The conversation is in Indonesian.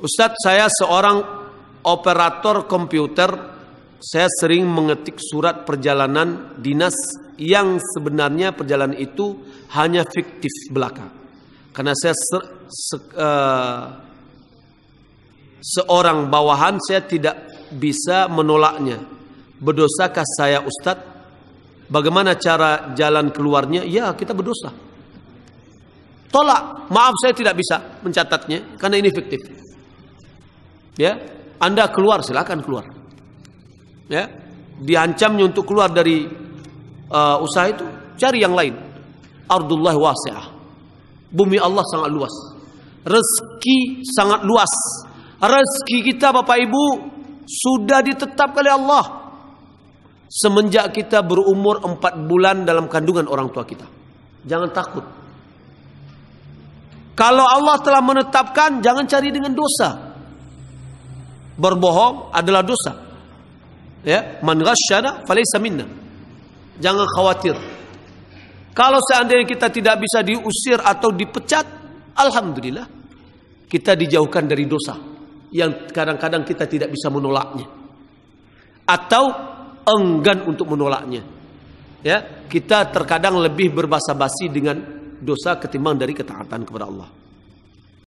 Ustadz saya seorang operator komputer saya sering mengetik surat perjalanan dinas yang sebenarnya perjalanan itu hanya fiktif belaka karena saya se, se, uh, seorang bawahan saya tidak bisa menolaknya berdosakah saya Ustadz bagaimana cara jalan keluarnya ya kita berdosa tolak maaf saya tidak bisa mencatatnya karena ini fiktif Ya, Anda keluar silakan keluar. Ya, diancamnya untuk keluar dari uh, usaha itu, cari yang lain. Ardullah wasi'ah. Bumi Allah sangat luas. Rezeki sangat luas. Rezeki kita Bapak Ibu sudah ditetapkan oleh Allah semenjak kita berumur empat bulan dalam kandungan orang tua kita. Jangan takut. Kalau Allah telah menetapkan, jangan cari dengan dosa berbohong adalah dosa. Ya, man ghasyana falaysa minna. Jangan khawatir. Kalau seandainya kita tidak bisa diusir atau dipecat, alhamdulillah kita dijauhkan dari dosa yang kadang-kadang kita tidak bisa menolaknya atau enggan untuk menolaknya. Ya, kita terkadang lebih berbasa-basi dengan dosa ketimbang dari ketaatan kepada Allah.